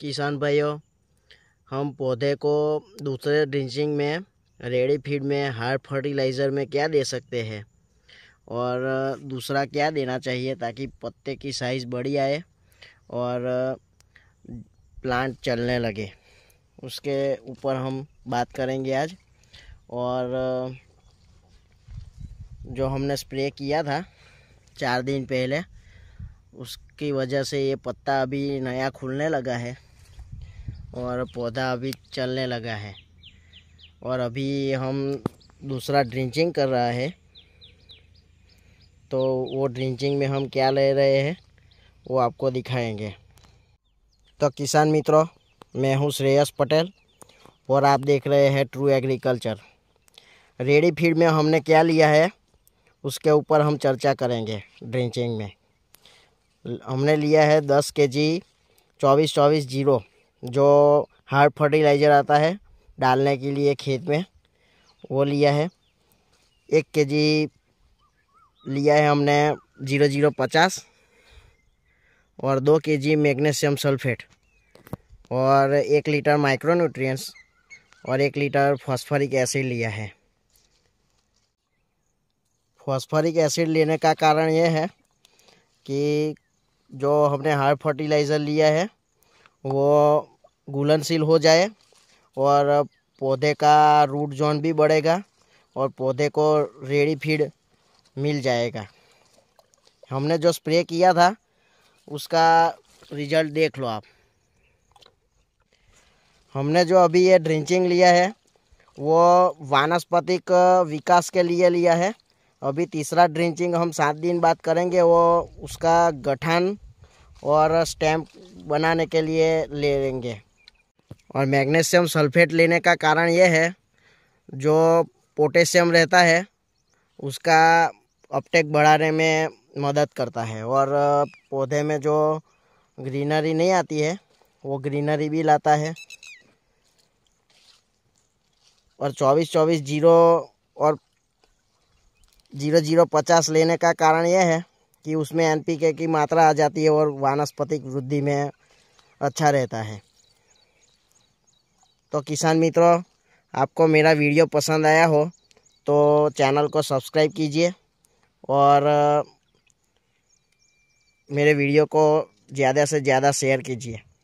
किसान भाइयों हम पौधे को दूसरे ड्रिंचिंग में रेडी फीड में हार्ड फर्टिलाइज़र में क्या दे सकते हैं और दूसरा क्या देना चाहिए ताकि पत्ते की साइज़ बढ़ी आए और प्लांट चलने लगे उसके ऊपर हम बात करेंगे आज और जो हमने स्प्रे किया था चार दिन पहले उसकी वजह से ये पत्ता अभी नया खुलने लगा है और पौधा अभी चलने लगा है और अभी हम दूसरा ड्रिंचिंग कर रहा है तो वो ड्रिंचिंग में हम क्या ले रहे हैं वो आपको दिखाएंगे तो किसान मित्रों मैं हूँ श्रेयस पटेल और आप देख रहे हैं ट्रू एग्रीकल्चर रेडी फीड में हमने क्या लिया है उसके ऊपर हम चर्चा करेंगे ड्रिंचिंग में हमने लिया है दस के जी चौबीस चौबीस जीरो जो हार्ड फर्टिलाइज़र आता है डालने के लिए खेत में वो लिया है एक के जी लिया है हमने ज़ीरो ज़ीरो पचास और दो के जी मैग्नीशियम सल्फेट और एक लीटर न्यूट्रियस और एक लीटर फॉस्फरिक एसिड लिया है फॉस्फरिक एसिड लेने का कारण यह है कि जो हमने हार्ड फर्टिलाइज़र लिया है वो घुलनशील हो जाए और पौधे का रूट जोन भी बढ़ेगा और पौधे को रेडी फीड मिल जाएगा हमने जो स्प्रे किया था उसका रिजल्ट देख लो आप हमने जो अभी ये ड्रिंचिंग लिया है वो वानस्पतिक विकास के लिए लिया है अभी तीसरा ड्रिंचिंग हम सात दिन बाद करेंगे वो उसका गठन और स्टैम्प बनाने के लिए ले लेंगे और मैग्नीशियम सल्फेट लेने का कारण यह है जो पोटेशियम रहता है उसका अपटेक बढ़ाने में मदद करता है और पौधे में जो ग्रीनरी नहीं आती है वो ग्रीनरी भी लाता है और चौबीस चौबीस जीरो और जीरो जीरो पचास लेने का कारण यह है कि उसमें एनपीके की मात्रा आ जाती है और वानस्पतिक वृद्धि में अच्छा रहता है तो किसान मित्रों आपको मेरा वीडियो पसंद आया हो तो चैनल को सब्सक्राइब कीजिए और मेरे वीडियो को ज़्यादा से ज़्यादा शेयर कीजिए